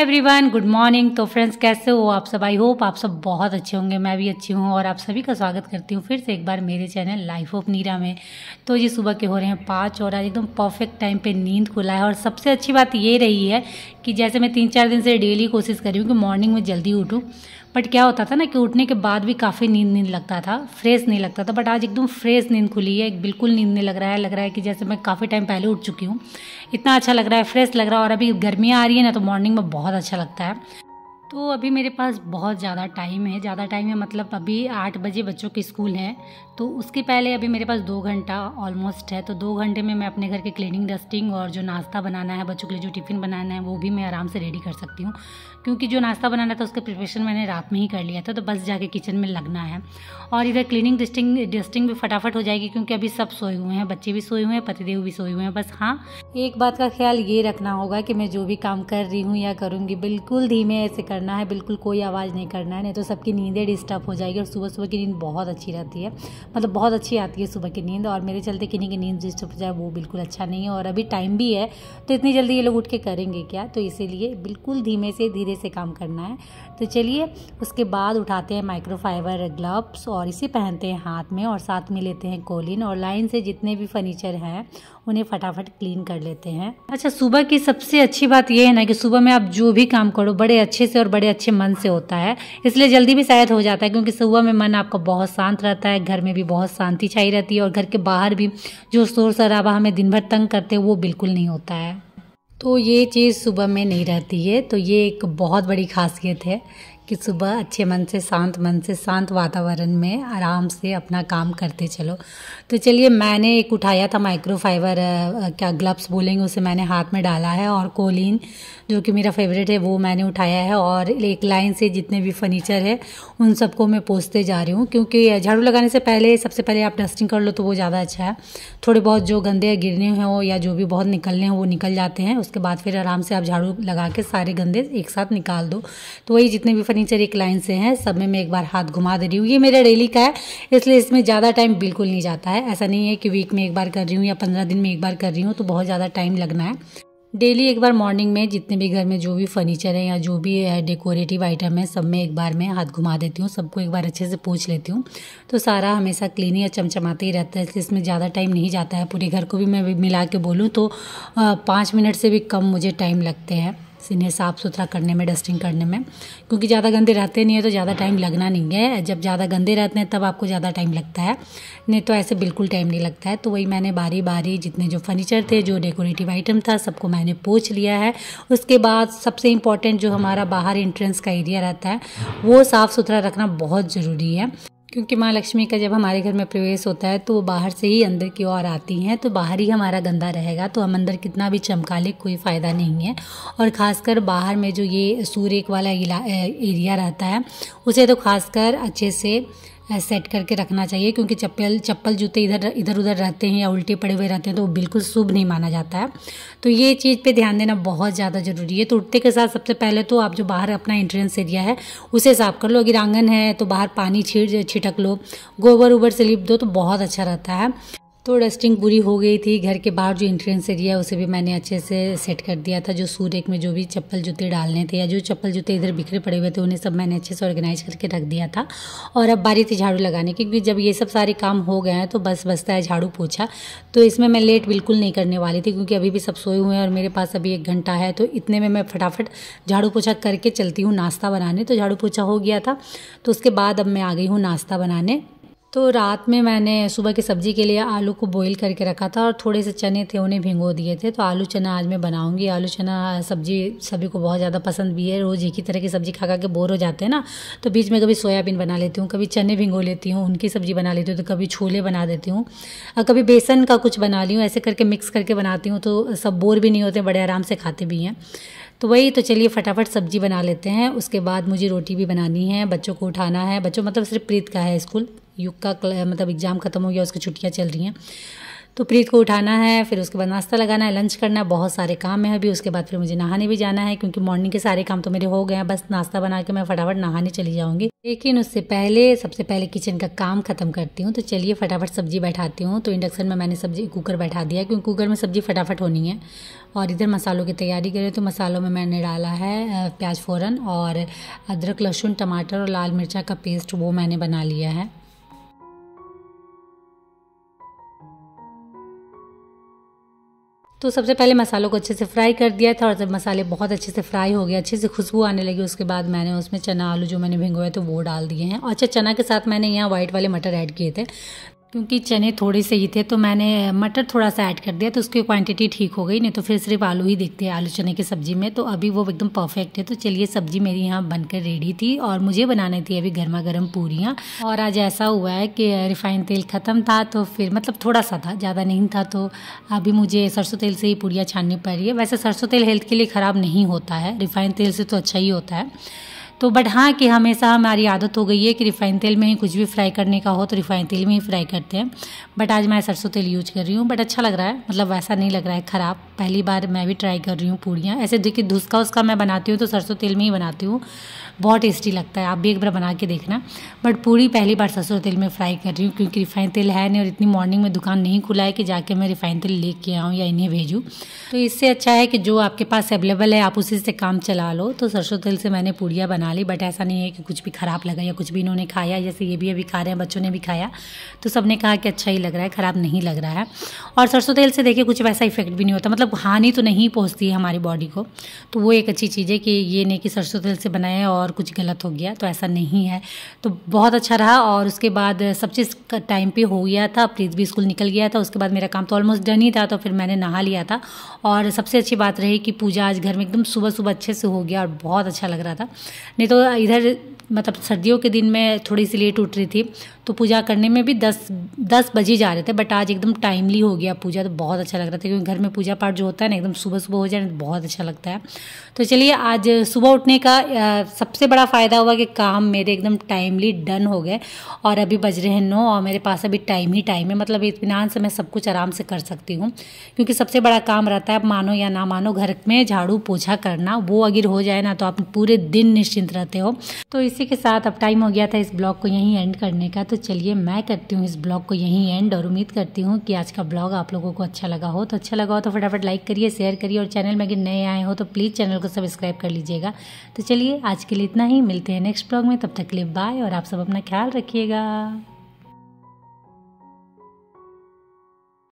everyone good morning तो friends कैसे हो आप सब आई होप आप सब बहुत अच्छे होंगे मैं भी अच्छी हूँ और आप सभी का स्वागत करती हूँ फिर से एक बार मेरे चैनल लाइफ ऑफ नीरा में तो ये सुबह के हो रहे हैं पाँच और आज एकदम परफेक्ट टाइम पे नींद खुला है और सबसे अच्छी बात ये रही है कि जैसे मैं तीन चार दिन से डेली कोशिश कर रही हूँ कि मॉर्निंग में जल्दी उठूँ बट क्या होता था ना कि उठने के बाद भी काफ़ी नींद नींद लगता था फ्रेश नहीं लगता था बट आज एकदम फ्रेश नींद खुली है बिल्कुल नींद नहीं लग रहा है लग रहा है कि जैसे मैं काफ़ी टाइम पहले उठ चुकी हूँ इतना अच्छा लग रहा है फ्रेश लग रहा है और अभी गर्मियाँ आ रही है ना तो मॉर्निंग में बहुत अच्छा लगता है तो अभी मेरे पास बहुत ज़्यादा टाइम है ज़्यादा टाइम है मतलब अभी आठ बजे बच्चों के स्कूल हैं तो उसके पहले अभी मेरे पास दो घंटा ऑलमोस्ट है तो दो घंटे में मैं अपने घर के क्लीनिंग डस्टिंग और जो नाश्ता बनाना है बच्चों के लिए जो टिफ़िन बनाना है वो भी मैं आराम से रेडी कर सकती हूँ क्योंकि जो नाश्ता बनाना था उसका प्रिपरेशन मैंने रात में ही कर लिया था तो बस जाके किचन में लगना है और इधर क्लीनिंग डस्टिंग डस्टिंग भी फटाफट हो जाएगी क्योंकि अभी सब सोए हुए हैं बच्चे भी सोए हुए हैं पतिदेव भी सोए हुए हैं बस हाँ एक बात का ख्याल ये रखना होगा कि मैं जो भी काम कर रही हूँ या करूँगी बिल्कुल धीमे ऐसे करना है बिल्कुल कोई आवाज़ नहीं करना है नहीं तो सबकी नींदें डिस्टर्ब हो जाएगी और सुबह सुबह की नींद बहुत अच्छी रहती है मतलब बहुत अच्छी आती है सुबह की नींद और मेरे चलते किन्हीं की नींद डिस्टर्ब हो जाए वो बिल्कुल अच्छा नहीं है और अभी टाइम भी है तो इतनी जल्दी ये लोग उठ के करेंगे क्या तो इसीलिए बिल्कुल धीमे से धीरे से काम करना है तो चलिए उसके बाद उठाते हैं माइक्रोफाइबर ग्लव्स और इसे पहनते हैं हाथ में और साथ में लेते हैं कोलिन और लाइन से जितने भी फर्नीचर हैं उन्हें फटाफट क्लीन कर लेते हैं अच्छा सुबह की सबसे अच्छी बात यह है ना कि सुबह में आप जो भी काम करो बड़े अच्छे से और बड़े अच्छे मन से होता है इसलिए जल्दी भी शायद हो जाता है क्योंकि सुबह में मन आपका बहुत शांत रहता है घर में भी बहुत शांति छाई रहती है और घर के बाहर भी जो शोर शराबा हमें दिन भर तंग करते हैं वो बिल्कुल नहीं होता है तो ये चीज़ सुबह में नहीं रहती है तो ये एक बहुत बड़ी खासियत है कि सुबह अच्छे मन से शांत मन से शांत वातावरण में आराम से अपना काम करते चलो तो चलिए मैंने एक उठाया था माइक्रोफाइबर क्या ग्लव्स बोलेंगे उसे मैंने हाथ में डाला है और कोलिन जो कि मेरा फेवरेट है वो मैंने उठाया है और एक लाइन से जितने भी फर्नीचर है उन सबको मैं पोसते जा रही हूँ क्योंकि झाड़ू लगाने से पहले सबसे पहले आप डस्टिंग कर लो तो वो ज़्यादा अच्छा है थोड़े बहुत जो गंदे गिरने हों या जो भी बहुत निकलने हों वो निकल जाते हैं उसके बाद फिर आराम से आप झाड़ू लगा के सारे गंदे एक साथ निकाल दो तो वही जितने भी फर्नीचर एक लाइन से हैं सब में मैं एक बार हाथ घुमा दे रही हूँ ये मेरा डेली का है इसलिए इसमें ज़्यादा टाइम बिल्कुल नहीं जाता है ऐसा नहीं है कि वीक में एक बार कर रही हूँ या पंद्रह दिन में एक बार कर रही हूँ तो बहुत ज़्यादा टाइम लगना है डेली एक बार मॉर्निंग में जितने भी घर में जो भी फर्नीचर है या जो भी डेकोरेटिव आइटम है सब में एक बार मैं हाथ घुमा देती हूँ सबको एक बार अच्छे से पूछ लेती हूँ तो सारा हमेशा क्लीन या चमचमाते ही रहता है इसलिए इसमें ज़्यादा टाइम नहीं जाता है पूरे घर को भी मैं मिला के बोलूँ तो पाँच मिनट से भी कम मुझे टाइम लगते हैं इन्हें साफ़ सुथरा करने में डस्टिंग करने में क्योंकि ज़्यादा गंदे रहते नहीं है तो ज़्यादा टाइम लगना नहीं है जब ज़्यादा गंदे रहते हैं तब आपको ज़्यादा टाइम लगता है नहीं तो ऐसे बिल्कुल टाइम नहीं लगता है तो वही मैंने बारी बारी जितने जो फर्नीचर थे जो डेकोरेटिव आइटम था सबको मैंने पोछ लिया है उसके बाद सबसे इम्पॉर्टेंट जो हमारा बाहर इंट्रेंस का एरिया रहता है वो साफ़ सुथरा रखना बहुत ज़रूरी है क्योंकि माँ लक्ष्मी का जब हमारे घर में प्रवेश होता है तो वो बाहर से ही अंदर की ओर आती हैं तो बाहर ही हमारा गंदा रहेगा तो हम अंदर कितना भी चमका ले कोई फ़ायदा नहीं है और ख़ासकर बाहर में जो ये सूर्य वाला एरिया रहता है उसे तो खासकर अच्छे से सेट करके रखना चाहिए क्योंकि चप्पल चप्पल जूते इधर इधर उधर रहते हैं या उल्टे पड़े हुए रहते हैं तो वो बिल्कुल शुभ नहीं माना जाता है तो ये चीज़ पे ध्यान देना बहुत ज़्यादा ज़रूरी है तो उठते के साथ सबसे पहले तो आप जो बाहर अपना एंट्रेंस एरिया है उसे साफ़ कर लो अगर आंगन है तो बाहर पानी छिट छिटक लो गोबर उबर से लिप दो तो बहुत अच्छा रहता है तो डस्टिंग पूरी हो गई थी घर के बाहर जो इंट्रेंस एरिया है उसे भी मैंने अच्छे से सेट कर दिया था जो सूर्य में जो भी चप्पल जूते डालने थे या जो चप्पल जूते इधर बिखरे पड़े हुए थे उन्हें सब मैंने अच्छे से ऑर्गेनाइज करके रख दिया था और अब बारी थी झाड़ू लगाने की क्योंकि जब ये सब सारे काम हो गए हैं तो बस बसता है झाड़ू पोछा तो इसमें मैं लेट बिल्कुल नहीं करने वाली थी क्योंकि अभी भी सब सोए हुए हैं और मेरे पास अभी एक घंटा है तो इतने में मैं फटाफट झाड़ू पोछा करके चलती हूँ नाश्ता बनाने तो झाड़ू पोछा हो गया था तो उसके बाद अब मैं आ गई हूँ नाश्ता बनाने तो रात में मैंने सुबह की सब्ज़ी के लिए आलू को बॉईल करके रखा था और थोड़े से चने थे उन्हें भिंगो दिए थे तो आलू चना आज मैं बनाऊंगी आलू चना सब्ज़ी सभी को बहुत ज़्यादा पसंद भी है रोज़ एक ही तरह की सब्ज़ी खा खा के बोर हो जाते हैं ना तो बीच में कभी सोयाबीन बना लेती हूँ कभी चने भिंगो लेती हूँ उनकी सब्ज़ी बना लेती हूँ तो कभी छोले बना देती हूँ और कभी बेसन का कुछ बना ली हूँ ऐसे करके मिक्स करके बनाती हूँ तो सब बोर भी नहीं होते बड़े आराम से खाते भी हैं तो वही तो चलिए फटाफट सब्जी बना लेते हैं उसके बाद मुझे रोटी भी बनानी है बच्चों को उठाना है बच्चों मतलब सिर्फ प्रीत का है स्कूल युग का मतलब एग्ज़ाम ख़त्म हो गया उसकी छुट्टियाँ चल रही हैं तो प्रीत को उठाना है फिर उसके बाद नाश्ता लगाना है लंच करना है बहुत सारे काम है अभी उसके बाद फिर मुझे नहाने भी जाना है क्योंकि मॉर्निंग के सारे काम तो मेरे हो गए हैं बस नाश्ता बना के मैं फटाफट नहाने चली जाऊँगी लेकिन उससे पहले सबसे पहले किचन का काम खत्म करती हूँ तो चलिए फटाफट सब्जी बैठाती हूँ तो इंडक्शन में मैंने सब्जी कुकर बैठा दिया क्योंकि कुकर में सब्जी फटाफट होनी है और इधर मसालों की तैयारी करें तो मसालों में मैंने डाला है प्याज फ़ौरन और अदरक लहसुन टमाटर और लाल मिर्चा का पेस्ट वो मैंने बना लिया है तो सबसे पहले मसालों को अच्छे से फ्राई कर दिया था और जब मसाले बहुत अच्छे से फ्राई हो गए अच्छे से खुशबू आने लगी उसके बाद मैंने उसमें चना आलू जो मैंने भिंगोए थे वो डाल दिए हैं अच्छा चना के साथ मैंने यहाँ व्हाइट वाले मटर ऐड किए थे क्योंकि चने थोड़े से ही थे तो मैंने मटर थोड़ा सा ऐड कर दिया तो उसकी क्वांटिटी ठीक हो गई नहीं तो फिर सिर्फ आलू ही देखते हैं आलू चने की सब्ज़ी में तो अभी वो एकदम परफेक्ट है तो चलिए सब्ज़ी मेरी यहाँ बनकर रेडी थी और मुझे बनानी थी अभी गर्मा गर्म पूरियाँ और आज ऐसा हुआ है कि रिफाइंड तेल ख़त्म था तो फिर मतलब थोड़ा सा था ज़्यादा नहीं था तो अभी मुझे सरसों तेल से ही पूड़ियाँ छाननी पड़ रही है वैसे सरसों तेल हेल्थ के लिए ख़राब नहीं होता है रिफाइंड तेल से तो अच्छा ही होता है तो बट हाँ कि हमेशा हमारी आदत हो गई है कि रिफाइन तेल में ही कुछ भी फ्राई करने का हो तो रिफाइन तेल में ही फ्राई करते हैं बट आज मैं सरसों तेल यूज कर रही हूँ बट अच्छा लग रहा है मतलब वैसा नहीं लग रहा है ख़राब पहली बार मैं भी ट्राई कर रही हूँ पूड़ियाँ ऐसे देखिए धुसका उसका मैं बनाती हूँ तो सरसों तेल में ही बनाती हूँ बहुत टेस्टी लगता है आप भी एक बार बना के देखना बट पूरी पहली बार सरसों तेल में फ्राई कर रही हूँ क्योंकि रिफाइन तेल है नहीं और इतनी मॉर्निंग में दुकान नहीं खुला है कि जाके मैं रिफाइन तेल ले के आऊँ या इन्हें भेजूँ तो इससे अच्छा है कि जो आपके पास अवेलेबल है आप उसी से काम चला लो तो सरसों तेल से मैंने पूड़ियाँ बना ली बट ऐसा नहीं है कि कुछ भी ख़राब लगा या कुछ भी इन्होंने खाया जैसे ये भी अभी खा रहे हैं बच्चों ने भी खाया तो सबने कहा कि अच्छा ही लग रहा है ख़राब नहीं लग रहा है और सरसों तेल से देखिए कुछ वैसा इफेक्ट भी नहीं होता मतलब हानि तो नहीं पहुँचती है हमारी बॉडी को तो वो एक अच्छी चीज़ है कि ये नहीं कि सरसों तेल से बनाए और और कुछ गलत हो गया तो ऐसा नहीं है तो बहुत अच्छा रहा और उसके बाद सब चीज़ टाइम पे हो गया था प्रीत भी स्कूल निकल गया था उसके बाद मेरा काम तो ऑलमोस्ट डन ही था तो फिर मैंने नहा लिया था और सबसे अच्छी बात रही कि पूजा आज घर में एकदम सुबह सुबह अच्छे से हो गया और बहुत अच्छा लग रहा था नहीं तो इधर मतलब सर्दियों के दिन में थोड़ी सी लेट उठ रही थी तो पूजा करने में भी दस दस बजे जा रहे थे बट आज एकदम टाइमली हो गया पूजा तो बहुत अच्छा लग रहा था क्योंकि घर में पूजा पाठ जो होता है ना एकदम सुबह सुबह हो जाए तो बहुत अच्छा लगता है तो चलिए आज सुबह उठने का सबसे बड़ा फ़ायदा हुआ कि काम मेरे एकदम टाइमली डन हो गए और अभी बज रहे हैं नौ और मेरे पास अभी टाइम ही टाइम है मतलब इतमान से मैं सब कुछ आराम से कर सकती हूँ क्योंकि सबसे बड़ा काम रहता है मानो या ना मानो घर में झाड़ू पोछा करना वो अगर हो जाए ना तो आप पूरे दिन निश्चिंत रहते हो तो इसी के साथ अब टाइम हो गया था इस ब्लॉग को यहीं एंड करने का तो चलिए मैं करती हूँ इस ब्लॉग को यहीं एंड और उम्मीद करती हूँ कि आज का ब्लॉग आप लोगों को अच्छा लगा हो तो अच्छा लगा हो तो फटाफट लाइक करिए शेयर करिए और चैनल में अगर नए आए हो तो प्लीज़ चैनल को सब्सक्राइब कर लीजिएगा तो चलिए आज के लिए इतना ही मिलते हैं नेक्स्ट ब्लॉग में तब तक के लिए बाय और आप सब अपना ख्याल रखिएगा